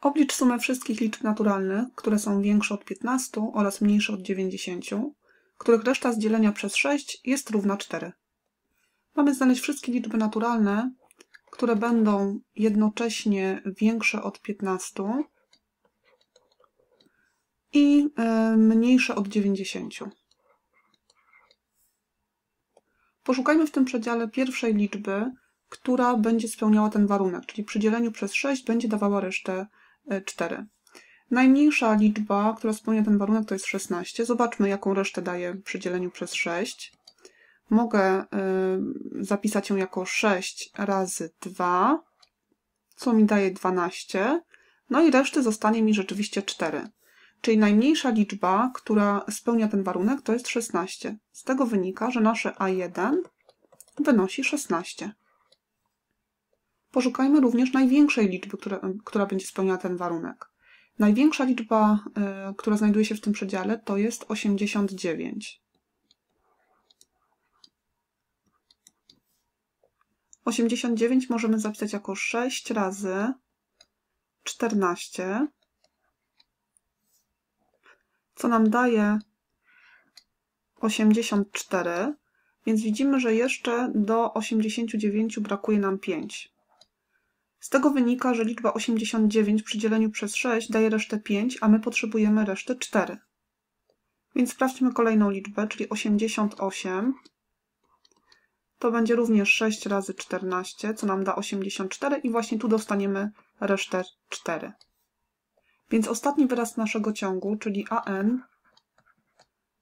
Oblicz sumę wszystkich liczb naturalnych, które są większe od 15 oraz mniejsze od 90, których reszta z dzielenia przez 6 jest równa 4. Mamy znaleźć wszystkie liczby naturalne, które będą jednocześnie większe od 15 i e, mniejsze od 90. Poszukajmy w tym przedziale pierwszej liczby, która będzie spełniała ten warunek, czyli przy dzieleniu przez 6 będzie dawała resztę 4. Najmniejsza liczba, która spełnia ten warunek, to jest 16. Zobaczmy, jaką resztę daje przy dzieleniu przez 6. Mogę y, zapisać ją jako 6 razy 2, co mi daje 12. No i reszty zostanie mi rzeczywiście 4. Czyli najmniejsza liczba, która spełnia ten warunek, to jest 16. Z tego wynika, że nasze A1 wynosi 16 poszukajmy również największej liczby, która, która będzie spełniała ten warunek. Największa liczba, e, która znajduje się w tym przedziale, to jest 89. 89 możemy zapisać jako 6 razy 14, co nam daje 84, więc widzimy, że jeszcze do 89 brakuje nam 5. Z tego wynika, że liczba 89 przy dzieleniu przez 6 daje resztę 5, a my potrzebujemy reszty 4. Więc sprawdźmy kolejną liczbę, czyli 88. To będzie również 6 razy 14, co nam da 84 i właśnie tu dostaniemy resztę 4. Więc ostatni wyraz naszego ciągu, czyli AN,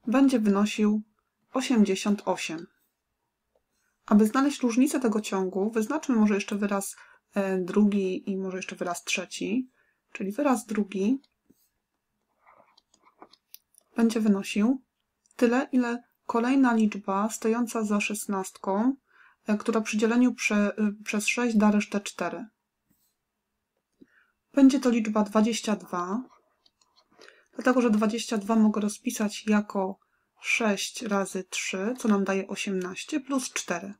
będzie wynosił 88. Aby znaleźć różnicę tego ciągu, wyznaczmy może jeszcze wyraz E, drugi i może jeszcze wyraz trzeci, czyli wyraz drugi będzie wynosił tyle, ile kolejna liczba stojąca za szesnastką, e, która przy dzieleniu prze, e, przez 6 da resztę 4. Będzie to liczba 22, dlatego że 22 mogę rozpisać jako 6 razy 3, co nam daje 18, plus 4.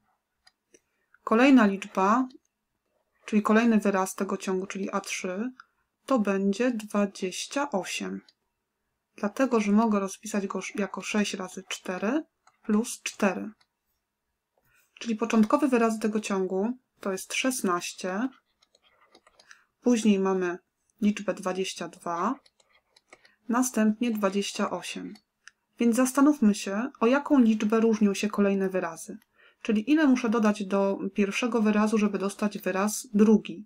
Kolejna liczba czyli kolejny wyraz tego ciągu, czyli A3, to będzie 28. Dlatego, że mogę rozpisać go jako 6 razy 4 plus 4. Czyli początkowy wyraz tego ciągu to jest 16. Później mamy liczbę 22. Następnie 28. Więc zastanówmy się, o jaką liczbę różnią się kolejne wyrazy. Czyli ile muszę dodać do pierwszego wyrazu, żeby dostać wyraz drugi.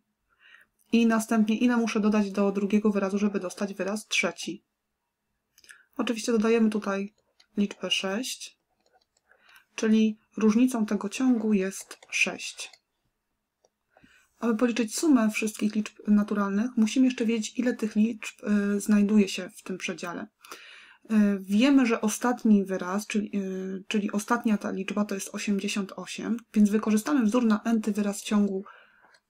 I następnie ile muszę dodać do drugiego wyrazu, żeby dostać wyraz trzeci. Oczywiście dodajemy tutaj liczbę 6, czyli różnicą tego ciągu jest 6. Aby policzyć sumę wszystkich liczb naturalnych, musimy jeszcze wiedzieć, ile tych liczb y, znajduje się w tym przedziale. Y, wiemy, że ostatni wyraz, czyli, y, czyli ostatnia ta liczba to jest 88, więc wykorzystamy wzór na n-ty wyraz ciągu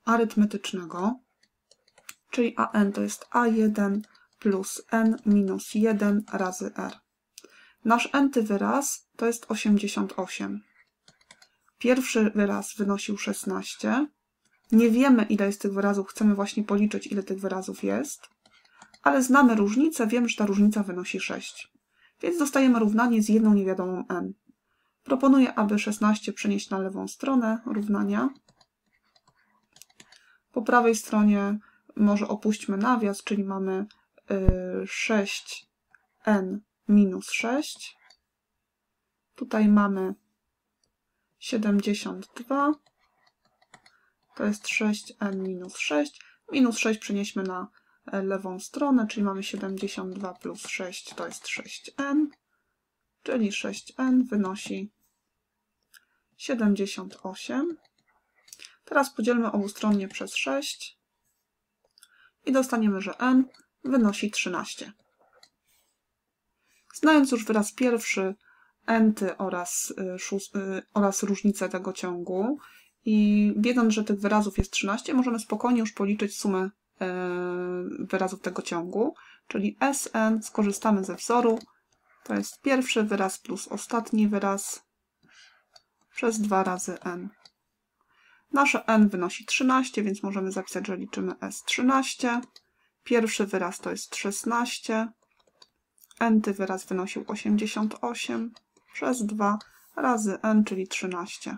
arytmetycznego, czyli an to jest a1 plus n minus 1 razy r. Nasz n-ty wyraz to jest 88. Pierwszy wyraz wynosił 16. Nie wiemy, ile jest tych wyrazów, chcemy właśnie policzyć, ile tych wyrazów jest ale znamy różnicę, wiem, że ta różnica wynosi 6. Więc dostajemy równanie z jedną niewiadomą n. Proponuję, aby 16 przenieść na lewą stronę równania. Po prawej stronie może opuśćmy nawias, czyli mamy 6n y, minus 6. Tutaj mamy 72. To jest 6n minus 6. Minus 6 przenieśmy na E, lewą stronę, czyli mamy 72 plus 6 to jest 6n, czyli 6n wynosi 78. Teraz podzielmy obustronnie przez 6 i dostaniemy, że n wynosi 13. Znając już wyraz pierwszy, enty oraz, y, y, oraz różnicę tego ciągu i wiedząc, że tych wyrazów jest 13, możemy spokojnie już policzyć sumę E, wyrazów tego ciągu, czyli SN, skorzystamy ze wzoru, to jest pierwszy wyraz plus ostatni wyraz przez 2 razy n. Nasze n wynosi 13, więc możemy zapisać, że liczymy s13. Pierwszy wyraz to jest 16. Nty wyraz wynosił 88 przez 2 razy n, czyli 13.